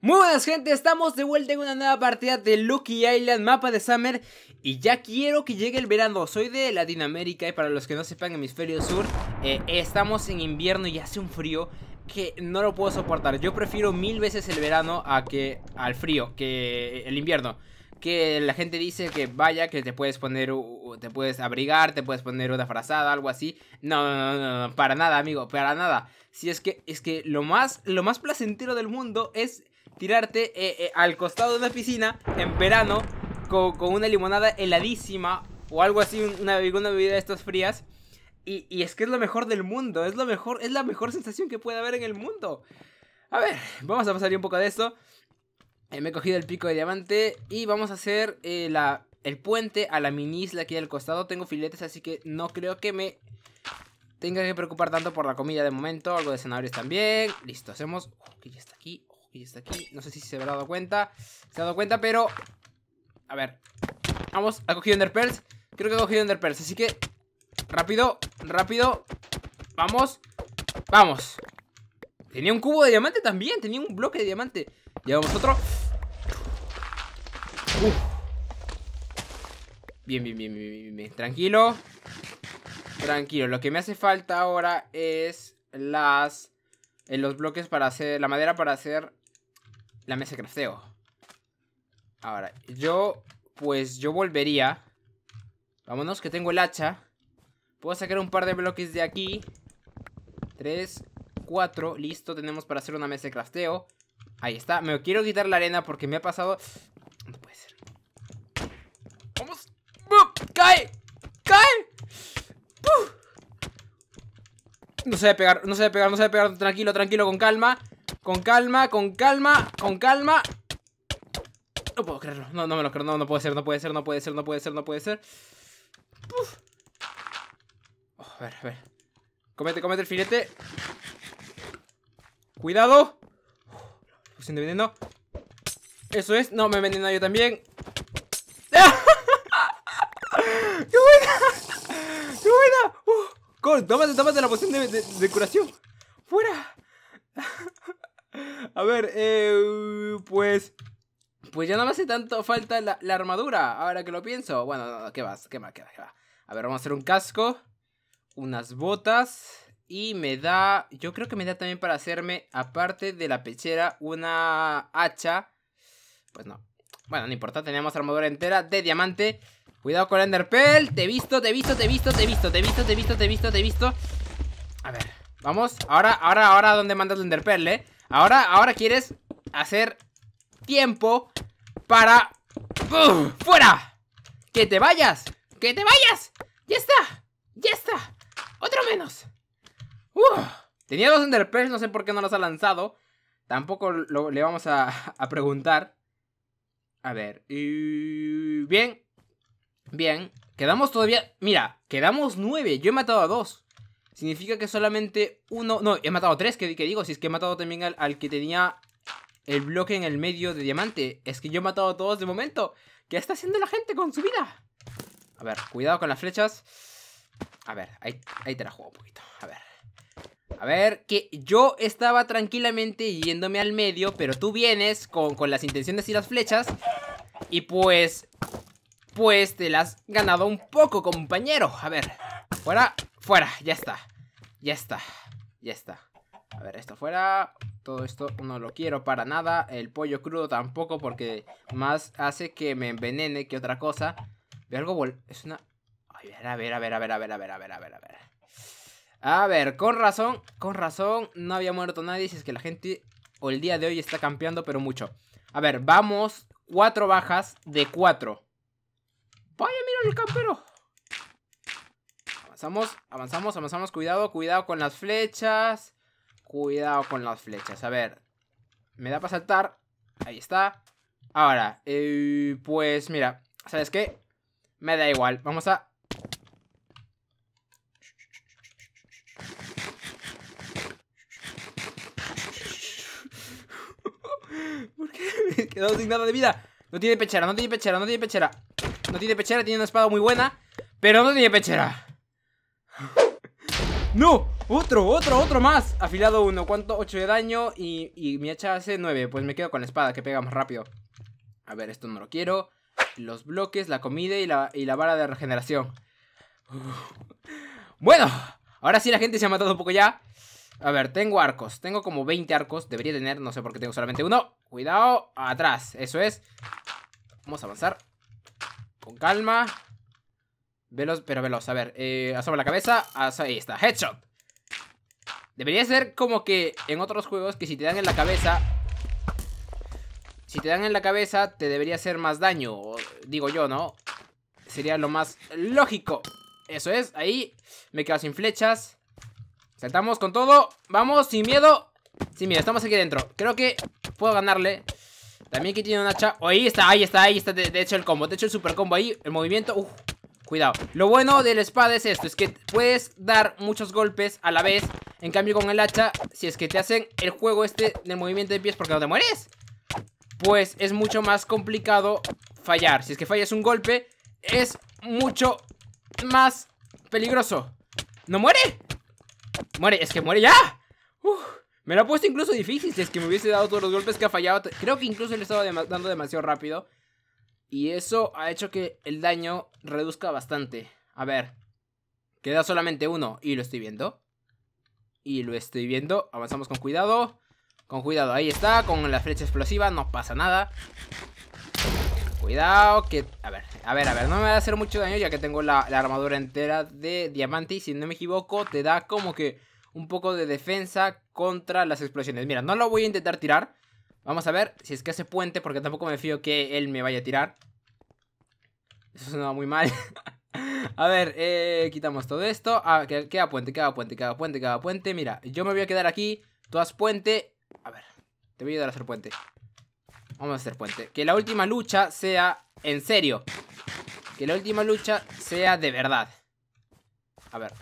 Muy buenas gente, estamos de vuelta en una nueva partida de Lucky Island, mapa de Summer Y ya quiero que llegue el verano, soy de Latinoamérica y para los que no sepan, hemisferio sur eh, Estamos en invierno y hace un frío que no lo puedo soportar Yo prefiero mil veces el verano a que al frío, que el invierno que la gente dice que vaya, que te puedes poner, te puedes abrigar, te puedes poner una frazada, algo así. No, no, no, no, para nada, amigo, para nada. Si es que, es que lo más, lo más placentero del mundo es tirarte eh, eh, al costado de una piscina en verano con, una limonada heladísima o algo así, una, una bebida de estas frías. Y, es que es lo mejor del mundo, es, lo mejor, es la mejor sensación que puede haber en el mundo. A ver, vamos a pasar un poco de esto. Eh, me he cogido el pico de diamante y vamos a hacer la, el puente a la mini isla aquí al costado. Tengo filetes, así que no creo que me tenga que preocupar tanto por la comida de momento. Algo de zanahorias también. Listo, hacemos... Oh, que ya está aquí. Oh. Y está aquí. No sé si se habrá dado cuenta. Se ha dado cuenta, pero... A ver. Vamos, ha cogido enderpearls Creo que ha cogido enderpearls, Así que... Rápido, rápido. Vamos. Vamos. Tenía un cubo de diamante también. Tenía un bloque de diamante. Llevamos otro. Bien, bien, bien, bien, bien, Tranquilo. Tranquilo. Lo que me hace falta ahora es las... Eh, los bloques para hacer... La madera para hacer la mesa de crafteo. Ahora, yo, pues yo volvería. Vámonos, que tengo el hacha. Puedo sacar un par de bloques de aquí. Tres, cuatro. Listo, tenemos para hacer una mesa de crafteo. Ahí está. Me quiero quitar la arena porque me ha pasado... No puede ser. ¡Vamos! ¡Cae! ¡Cae! No se a pegar, no se debe pegar, no se pegar. Tranquilo, tranquilo, con calma. Con calma, con calma, con calma No puedo creerlo, no, no me lo creo, no, no puede ser, no puede ser, no puede ser, no puede ser, no puede ser oh, a ver, a ver Comete, comete el filete Cuidado Poción de veneno Eso es, no, me envenenado yo también ¡Qué buena! ¡Qué buena! Uh, ¡Oh! toma tómate, tómate la poción de, de, de curación a ver, eh, pues... Pues ya no me hace tanto falta la, armadura, ahora que lo pienso. Bueno, no, ¿qué vas? ¿Qué más? ¿Qué, va? ¿Qué A ver, vamos a hacer un casco, unas botas y me da... Yo creo que me da también para hacerme, aparte de la pechera, una hacha. Pues no. Bueno, no importa, tenemos armadura entera de diamante. Cuidado con el Enderpearl. Te he visto, te he visto, te he visto, te he visto, te he visto, te he visto, te he visto, te he visto. A ver, vamos. Ahora, ahora, ahora, ¿dónde mandas el Enderpearl, eh? Ahora, ahora quieres hacer tiempo para... ¡Fuera! ¡Que te vayas! ¡Que te vayas! ¡Ya está! ¡Ya está! ¡Otro menos! Tenía dos Enderpearls, no sé por qué no los ha lanzado. Tampoco le vamos a, preguntar. A ver. Bien. Bien. Quedamos todavía... Mira, quedamos nueve. Yo he matado a dos. Significa que solamente uno... No, he matado tres, que, que digo? Si es que he matado también al, que tenía el bloque en el medio de diamante. Es que yo he matado a todos de momento. ¿Qué está haciendo la gente con su vida? A ver, cuidado con las flechas. A ver, ahí, te la juego un poquito. A ver. A ver, que yo estaba tranquilamente yéndome al medio, pero tú vienes con, con, las intenciones y las flechas. Y pues... Pues te las has ganado un poco, compañero. A ver. Fuera, fuera, ya está Ya está, ya está A ver, esto fuera Todo esto no lo quiero para nada El pollo crudo tampoco porque Más hace que me envenene que otra cosa Veo algo Es una... A ver, a ver, a ver, a ver, a ver, a ver, a ver, a ver, a ver A ver, con razón Con razón, no había muerto nadie Si es que la gente, o el día de hoy Está campeando, pero mucho A ver, vamos, cuatro bajas de cuatro Vaya, mira el campero Avanzamos, avanzamos, avanzamos. Cuidado, cuidado con las flechas. Cuidado con las flechas. A ver. Me da para saltar. Ahí está. Ahora, eh, pues mira. ¿Sabes qué? Me da igual. Vamos a... ¿Por qué me he quedado sin nada de vida? No tiene pechera, no tiene pechera, no tiene pechera. No tiene pechera, tiene una espada muy buena. Pero no tiene pechera. ¡No! Otro, otro, otro más Afilado uno, ¿cuánto? 8 de daño y, mi hacha hace 9 Pues me quedo con la espada, que pega más rápido A ver, esto no lo quiero Los bloques, la comida y la, vara de regeneración Bueno, ahora sí la gente se ha matado un poco ya A ver, tengo arcos Tengo como 20 arcos, debería tener, no sé por qué tengo solamente uno Cuidado, atrás, eso es Vamos a avanzar Con calma Veloz, pero veloz, a ver eh, Asoma la cabeza, ahí está, headshot Debería ser como que en otros juegos que si te dan en la cabeza Si te dan en la cabeza te debería hacer más daño Digo yo, ¿no? Sería lo más lógico Eso es, ahí me quedado sin flechas Saltamos con todo, vamos, sin miedo Sin miedo, estamos aquí dentro Creo que puedo ganarle También aquí tiene un hacha, oh, ahí está, ahí está, ahí está De, hecho el combo, de hecho el super combo ahí El movimiento, uff Cuidado. Lo bueno de la espada es esto, es que puedes dar muchos golpes a la vez. En cambio con el hacha, si es que te hacen el juego este del movimiento de pies porque no te mueres, pues es mucho más complicado fallar. Si es que fallas un golpe, es mucho más peligroso. ¡No muere! ¡Muere! ¡Es que muere ya! me lo ha puesto incluso difícil si es que me hubiese dado todos los golpes que ha fallado. Creo que incluso le estaba dando demasiado rápido. Y eso ha hecho que el daño reduzca bastante. A ver, queda solamente uno y lo estoy viendo. Y lo estoy viendo, avanzamos con cuidado. Con cuidado, ahí está, con la flecha explosiva, no pasa nada. Cuidado, que... A ver, a ver, a ver, no me va a hacer mucho daño ya que tengo la, la armadura entera de diamante. Y si no me equivoco, te da como que un poco de defensa contra las explosiones. Mira, no lo voy a intentar tirar. Vamos a ver si es que hace puente, porque tampoco me fío que él me vaya a tirar. Eso suena muy mal. a ver, eh, quitamos todo esto. Ah, que, queda puente, queda puente, queda puente, queda puente. Mira, yo me voy a quedar aquí. Tú haz puente. A ver, te voy a ayudar a hacer puente. Vamos a hacer puente. Que la última lucha sea en serio. Que la última lucha sea de verdad. A ver.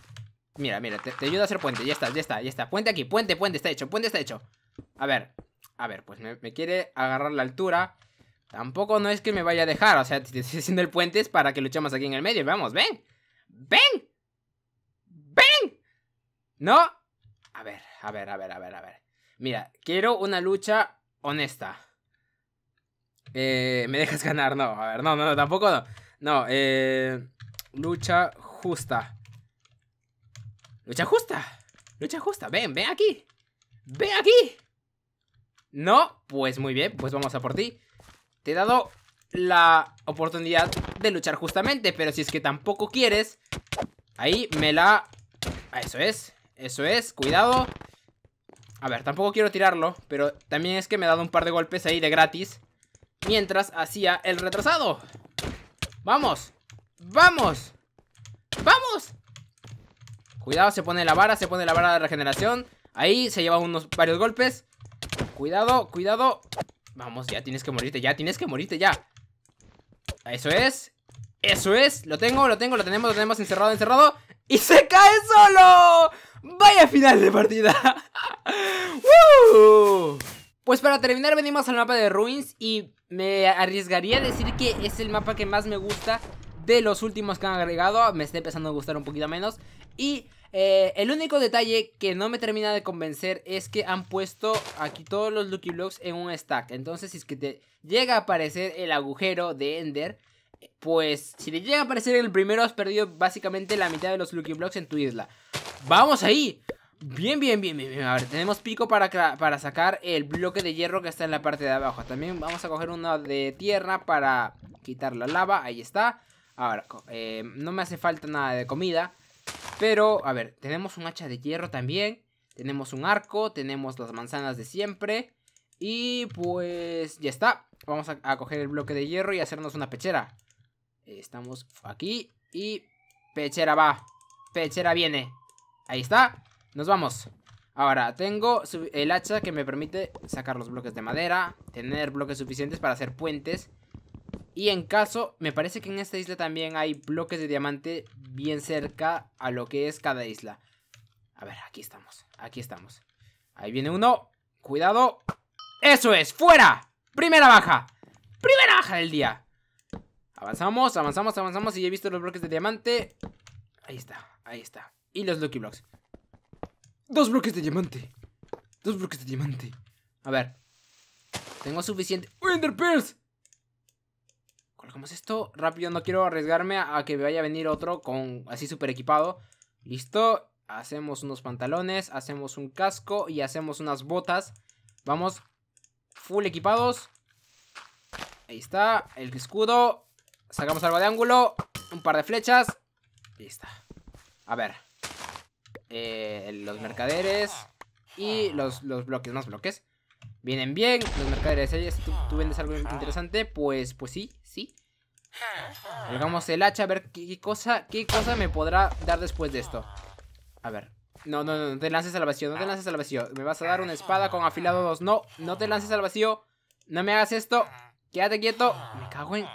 Mira, mira, te ayudo a hacer puente. Ya está, ya está, ya está. Puente aquí, puente, puente, está hecho, puente está hecho. A ver, a ver, pues me, quiere agarrar la altura. Tampoco no es que me vaya a dejar. O sea, te estoy haciendo el puente es para que luchemos aquí en el medio. Vamos, ven. Ven. Ven. No. A ver, a ver, a ver, a ver, a ver. Mira, quiero una lucha honesta. Eh, me dejas ganar, no. A ver, no, no, no tampoco no. No, eh, lucha justa. Lucha justa. Lucha justa. Ven, ven aquí. Ven aquí. No, pues muy bien, pues vamos a por ti. Te he dado la oportunidad de luchar justamente, pero si es que tampoco quieres, ahí me la... Ah, eso es, eso es, cuidado. A ver, tampoco quiero tirarlo, pero también es que me he dado un par de golpes ahí de gratis. Mientras hacía el retrasado. ¡Vamos! ¡Vamos! ¡Vamos! Cuidado, se pone la vara, se pone la vara de regeneración. Ahí se lleva unos varios golpes. Cuidado, cuidado Vamos, ya tienes que morirte, ya tienes que morirte, ya Eso es Eso es, lo tengo, lo tengo, lo tenemos, lo tenemos encerrado, encerrado ¡Y se cae solo! ¡Vaya final de partida! Pues para terminar venimos al mapa de Ruins y me arriesgaría a decir que es el mapa que más me gusta de los últimos que han agregado. Me está empezando a gustar un poquito menos. Y eh, el único detalle que no me termina de convencer es que han puesto aquí todos los Lucky Blocks en un stack. Entonces, si es que te llega a aparecer el agujero de Ender, pues si te llega a aparecer el primero, has perdido básicamente la mitad de los Lucky Blocks en tu isla. ¡Vamos ahí! Bien, bien, bien, bien, A ver, tenemos pico para, para sacar el bloque de hierro que está en la parte de abajo. También vamos a coger uno de tierra para quitar la lava. Ahí está. Ahora, eh, no me hace falta nada de comida. Pero, a ver, tenemos un hacha de hierro también. Tenemos un arco, tenemos las manzanas de siempre. Y pues ya está. Vamos a coger el bloque de hierro y hacernos una pechera. Estamos aquí y pechera va. Pechera viene. Ahí está. Nos vamos. Ahora, tengo el hacha que me permite sacar los bloques de madera, tener bloques suficientes para hacer puentes y en caso, me parece que en esta isla también hay bloques de diamante bien cerca a lo que es cada isla. A ver, aquí estamos, aquí estamos. Ahí viene uno, cuidado. ¡Eso es! ¡Fuera! ¡Primera baja! ¡Primera baja del día! Avanzamos, avanzamos, avanzamos y ya he visto los bloques de diamante. Ahí está, ahí está. Y los Lucky Blocks. ¡Dos bloques de diamante! ¡Dos bloques de diamante! A ver. Tengo suficiente... ¡Ender Pearls! Vamos esto. Rápido, no quiero arriesgarme a, que me vaya a venir otro con así súper equipado. Listo. Hacemos unos pantalones, hacemos un casco y hacemos unas botas. Vamos full equipados. Ahí está, el escudo. Sacamos algo de ángulo, un par de flechas. Ahí está. A ver. Eh, los mercaderes y los, bloques, más bloques. Vienen bien, los mercaderes. ¿Tú, tú vendes algo interesante? Pues, pues sí, sí. Llegamos el hacha, a ver qué cosa, qué cosa me podrá dar después de esto. A ver. No, no, no, no te lances al vacío, no te lances al vacío. Me vas a dar una espada con afilado 2. No, no te lances al vacío. No me hagas esto. Quédate quieto. Me cago en...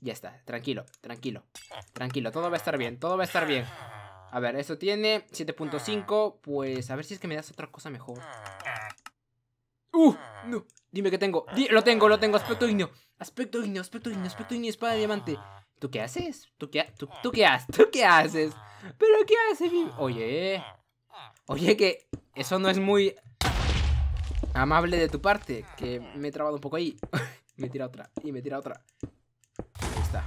Ya está, tranquilo, tranquilo. Tranquilo, todo va a estar bien, todo va a estar bien. A ver, esto tiene 7.5. Pues a ver si es que me das otra cosa mejor. Ah. ¡Uh! No, Dime que tengo. lo tengo, lo tengo. Aspecto ignio, Aspecto digno, aspecto ignio, aspecto ignio Espada de diamante. ¿Tú qué haces? ¿Tú qué, tú, qué haces? ¿Tú qué haces? ¿Pero qué haces, Oye. Oye, que eso no es muy amable de tu parte. Que me he trabado un poco ahí. me tira otra. Y me tira otra. Ahí está.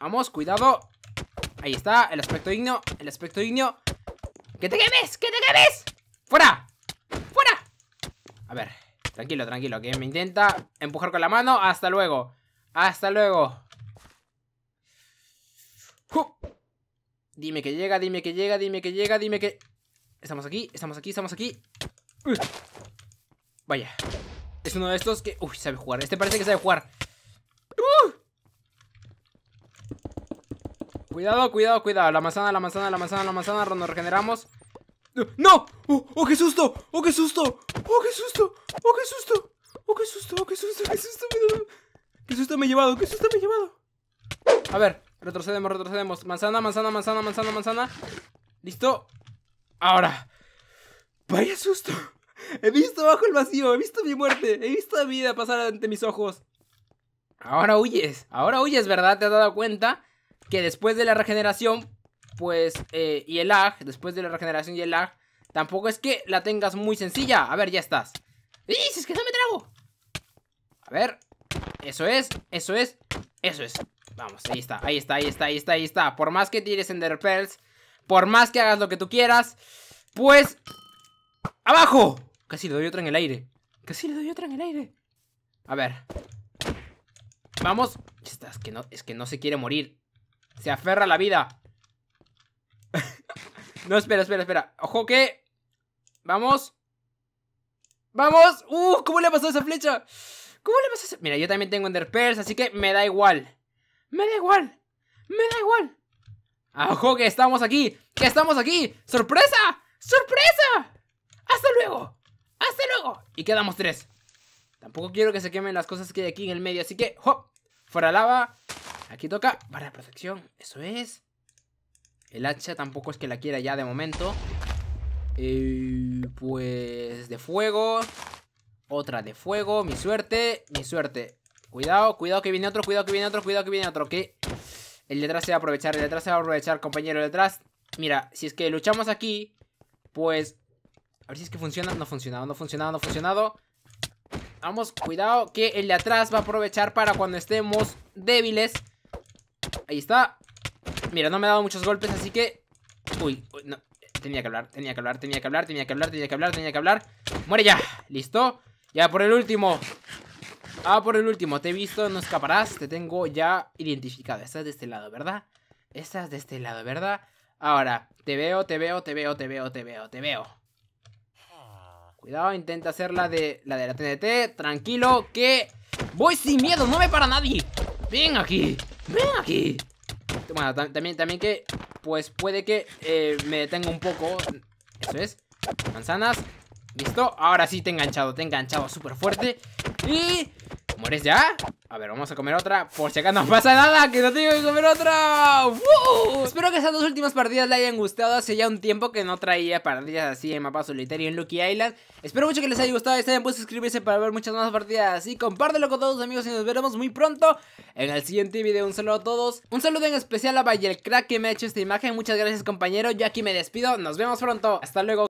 Vamos, cuidado. Ahí está, el aspecto digno. El aspecto digno. ¡Que te quemes! ¡Que te quemes! ¡Fuera! A ver, tranquilo, tranquilo. Que me intenta empujar con la mano. Hasta luego. Hasta luego. Dime que llega, dime que llega, dime que llega, dime que... Estamos aquí, estamos aquí, estamos aquí. Vaya. Es uno de estos que... Uy, sabe jugar. Este parece que sabe jugar. Uh. Cuidado, cuidado, cuidado. La manzana, la manzana, la manzana, la manzana. Nos regeneramos. ¡No! ¡Oh, ¡Oh, qué susto! ¡Oh, qué susto! ¡Oh, qué susto! ¡Oh, qué susto! ¡Oh, qué susto! ¡Oh, qué susto! ¡Qué susto! me he llevado! ¡Qué susto me he llevado! A ver, retrocedemos, retrocedemos. Manzana, manzana, manzana, manzana, manzana. ¿Listo? Ahora. ¡Vaya susto! He visto bajo el vacío, he visto mi muerte, he visto la vida pasar ante mis ojos. Ahora huyes, ahora huyes, ¿verdad? ¿Te has dado cuenta? Que después de la regeneración pues, eh, y el lag, después de la regeneración y el lag, tampoco es que la tengas muy sencilla. A ver, ya estás. ¡Y es que no me trago! A ver, eso es, eso es, eso es. Vamos, ahí está, ahí está, ahí está, ahí está, ahí está. Por más que tires Ender Pearls, por más que hagas lo que tú quieras, pues... ¡Abajo! Casi le doy otra en el aire. Casi le doy otra en el aire. A ver. Vamos. Es que no, es que no se quiere morir. Se aferra a la vida. no, espera, espera, espera. Ojo que. Vamos. ¡Vamos! ¡Uh! ¿Cómo le pasó pasado esa flecha? ¿Cómo le pasó esa.? Mira, yo también tengo Ender así que me da igual. Me da igual. Me da igual. Ah, ¡Ojo que estamos aquí! ¡Que estamos aquí! ¡Sorpresa! ¡Sorpresa! ¡Hasta luego! ¡Hasta luego! Y quedamos tres. Tampoco quiero que se quemen las cosas que hay aquí en el medio, así que ¡hop! Fuera lava. Aquí toca. Barra de protección. Eso es. El hacha tampoco es que la quiera ya de momento. pues de fuego. Otra de fuego. Mi suerte. Mi suerte. Cuidado, cuidado que viene otro, cuidado que viene otro, cuidado que viene otro. Que el atrás se va a aprovechar, el de atrás se va a aprovechar, compañero. El atrás, Mira, si es que luchamos aquí, pues... A ver si es que funciona. No ha funcionado, no ha funcionado, no ha funcionado. Vamos, cuidado que el de atrás va a aprovechar para cuando estemos débiles. Ahí está. Mira, no me ha dado muchos golpes, así que... Uy, no. Tenía que hablar, tenía que hablar, tenía que hablar, tenía que hablar, tenía que hablar, tenía que hablar. ¡Muere ya! ¿Listo? Ya, por el último. Ah, por el último. Te he visto, no escaparás. Te tengo ya identificado. Estás de este lado, ¿verdad? Estás de este lado, ¿verdad? Ahora, te veo, te veo, te veo, te veo, te veo, te veo. Cuidado, intenta hacer la de la de la TNT. Tranquilo, que voy sin miedo, no me para nadie. Ven aquí, ven aquí. Bueno, también, también que... Pues puede que eh, me detenga un poco. Eso es. Manzanas. Listo. Ahora sí te he enganchado. Te he enganchado súper fuerte. Y... ¿Mueres ya? A ver, vamos a comer otra Por si acá no pasa nada, que no tengo que comer otra ¡Woo! Espero que estas dos últimas partidas le hayan gustado Hace ya un tiempo que no traía partidas así en mapa solitario en Lucky Island Espero mucho que les haya gustado, estén pueden suscribirse para ver muchas más partidas Y compártelo con todos los amigos y nos veremos muy pronto en el siguiente video Un saludo a todos, un saludo en especial a el Crack que me ha hecho esta imagen Muchas gracias compañero, yo aquí me despido, nos vemos pronto Hasta luego